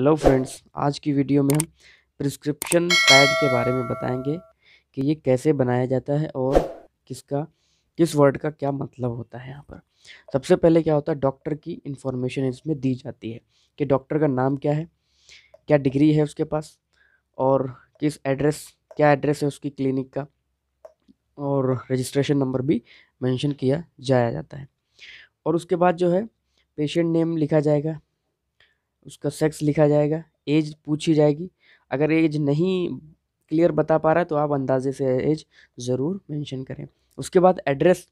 hello friends आज की video में हम प्रिस्क्रिप्शन पैड के बारे में बताएंगे कि ये कैसे बनाया जाता है और किसका किस वर्ड का क्या मतलब होता है यहाँ पर सबसे पहले क्या होता है डॉक्टर की इन्फॉर्मेशन इसमें दी जाती है कि डॉक्टर का नाम क्या है क्या डिग्री है उसके पास और किस एड्रेस क्या एड्रेस है उसकी क्लिनिक का और रजिस्ट्रेशन नंबर भी मैंशन किया जाया जाता है और उसके बाद जो है पेशेंट नेम लिखा जाएगा उसका सेक्स लिखा जाएगा एज पूछी जाएगी अगर एज नहीं क्लियर बता पा रहा है तो आप अंदाजे से एज ज़रूर मेंशन करें उसके बाद एड्रेस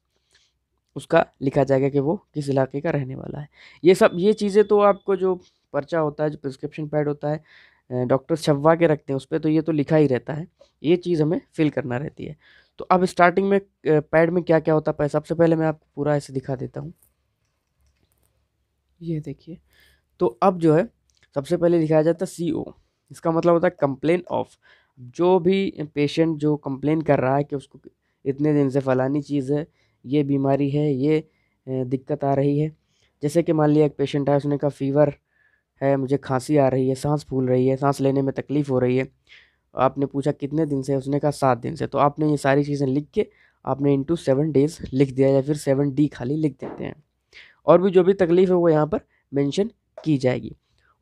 उसका लिखा जाएगा कि वो किस इलाके का रहने वाला है ये सब ये चीज़ें तो आपको जो पर्चा होता है जो प्रिस्क्रिप्शन पैड होता है डॉक्टर छपवा के रखते हैं उस पर तो ये तो लिखा ही रहता है ये चीज़ हमें फिल करना रहती है तो अब स्टार्टिंग में पैड में क्या क्या होता है सबसे पहले मैं आपको पूरा ऐसे दिखा देता हूँ ये देखिए तो अब जो है सबसे पहले लिखा जाता है सी ओ इसका मतलब होता है कंप्लेन ऑफ जो भी पेशेंट जो कंप्लेन कर रहा है कि उसको इतने दिन से फलानी चीज़ है ये बीमारी है ये दिक्कत आ रही है जैसे कि मान लिया एक पेशेंट है उसने कहा फ़ीवर है मुझे खांसी आ रही है सांस फूल रही है सांस लेने में तकलीफ़ हो रही है आपने पूछा कितने दिन से उसने कहा सात दिन से तो आपने ये सारी चीज़ें लिख के आपने इंटू सेवन डेज़ लिख दिया या फिर सेवन डी खाली लिख देते हैं और भी जो भी तकलीफ़ है वो यहाँ पर मेंशन की जाएगी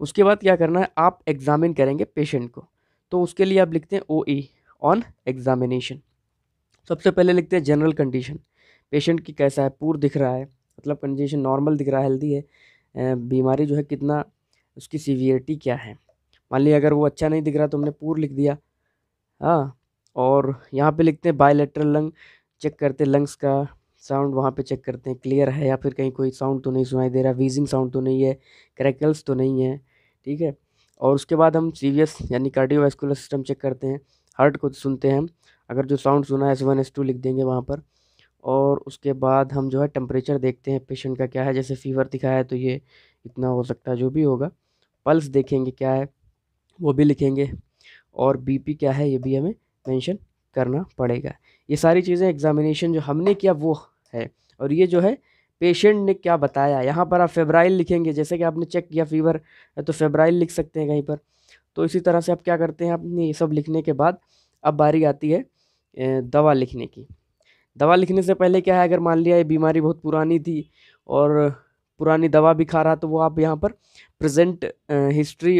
उसके बाद क्या करना है आप एग्ज़ामिन करेंगे पेशेंट को तो उसके लिए आप लिखते हैं ओ ई ऑन एग्ज़ामिनेशन सबसे पहले लिखते हैं जनरल कंडीशन पेशेंट की कैसा है पूर दिख रहा है मतलब कंडीशन नॉर्मल दिख रहा है हेल्दी है बीमारी जो है कितना उसकी सीवियरिटी क्या है मान लीजिए अगर वो अच्छा नहीं दिख रहा तो हमने पूर लिख दिया हाँ और यहाँ पे लिखते हैं बायोलेट्रल लंग चेक करते लंग्स का साउंड वहाँ पे चेक करते हैं क्लियर है या फिर कहीं कोई साउंड तो नहीं सुनाई दे रहा वीजिंग साउंड तो नहीं है क्रैकल्स तो नहीं है ठीक है और उसके बाद हम सीवियस यानी कार्डियोवैस्कुलर सिस्टम चेक करते हैं हार्ट को सुनते हैं अगर जो साउंड सुना है एस वन एस टू लिख देंगे वहाँ पर और उसके बाद हम जो है टेम्परेचर देखते हैं पेशेंट का क्या है जैसे फीवर दिखाया है तो ये इतना हो सकता है जो भी होगा पल्स देखेंगे क्या है वो भी लिखेंगे और बीपी क्या है ये भी हमें मेंशन करना पड़ेगा ये सारी चीज़ें एग्ज़ामिनेशन जो हमने किया वो है और ये जो है पेशेंट ने क्या बताया यहाँ पर आप फेब्राइल लिखेंगे जैसे कि आपने चेक किया फीवर तो फेब्राइल लिख सकते हैं कहीं पर तो इसी तरह से आप क्या करते हैं अपनी ये सब लिखने के बाद अब बारी आती है दवा लिखने की दवा लिखने से पहले क्या है अगर मान लिया ये बीमारी बहुत पुरानी थी और पुरानी दवा भी खा रहा तो वो आप यहाँ पर present history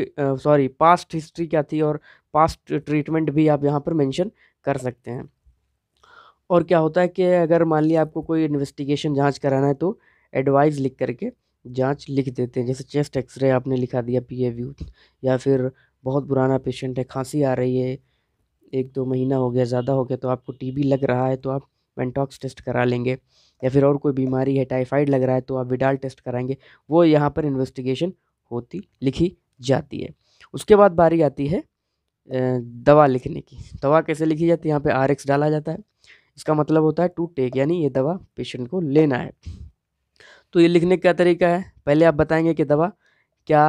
sorry past history क्या थी और पास्ट ट्रीटमेंट भी आप यहाँ पर मेंशन कर सकते हैं और क्या होता है कि अगर मान लिया आपको कोई इन्वेस्टिगेशन जांच कराना है तो एडवाइस लिख करके जांच लिख देते हैं जैसे चेस्ट एक्सरे आपने लिखा दिया पी ए व्यू या फिर बहुत पुराना पेशेंट है खांसी आ रही है एक दो महीना हो गया ज़्यादा हो गया तो आपको बी लग रहा है तो आप पेंटॉक्स टेस्ट करा लेंगे या फिर और कोई बीमारी है टाइफाइड लग रहा है तो आप विडाल टेस्ट कराएंगे वो यहाँ पर इन्वेस्टिगेशन होती लिखी जाती है उसके बाद बारी आती है दवा लिखने की दवा कैसे लिखी जाती है यहाँ पे आर एक्स डाला जाता है इसका मतलब होता है टू टेक यानी ये दवा पेशेंट को लेना है तो ये लिखने का तरीका है पहले आप बताएंगे कि दवा क्या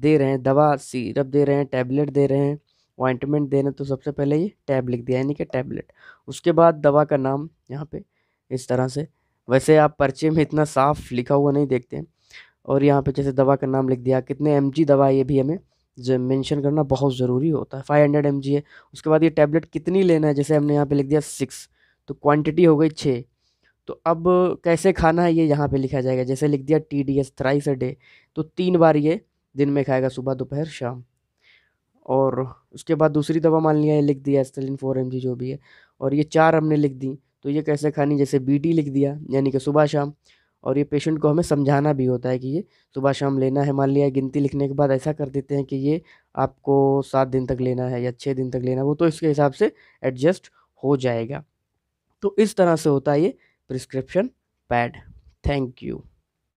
दे रहे हैं दवा सीरप दे रहे हैं टैबलेट दे रहे हैं अपॉइंटमेंट दे रहे हैं तो सबसे पहले ये टैब लिख दिया यानी कि टैबलेट उसके बाद दवा का नाम यहाँ पर इस तरह से वैसे आप पर्चे में इतना साफ लिखा हुआ नहीं देखते हैं और यहाँ पे जैसे दवा का नाम लिख दिया कितने एम दवा ये भी हमें जो मेंशन करना बहुत ज़रूरी होता है फाइव हंड्रेड एम जी है उसके बाद ये टैबलेट कितनी लेना है जैसे हमने यहाँ पे लिख दिया सिक्स तो क्वांटिटी हो गई छः तो अब कैसे खाना है ये यहाँ पे लिखा जाएगा जैसे लिख दिया T D S thrice a day तो तीन बार ये दिन में खाएगा सुबह दोपहर शाम और उसके बाद दूसरी दवा मान लिया लिख दिया एस्टेलिन फोर एम जी जो भी है और ये चार हमने लिख दी तो ये कैसे खानी जैसे बी टी लिख दिया यानी कि सुबह शाम और ये पेशेंट को हमें समझाना भी होता है कि ये सुबह शाम लेना है मान लिया गिनती लिखने के बाद ऐसा कर देते हैं कि ये आपको सात दिन तक लेना है या छः दिन तक लेना है वो तो इसके हिसाब से एडजस्ट हो जाएगा तो इस तरह से होता है ये प्रिस्क्रिप्शन पैड थैंक यू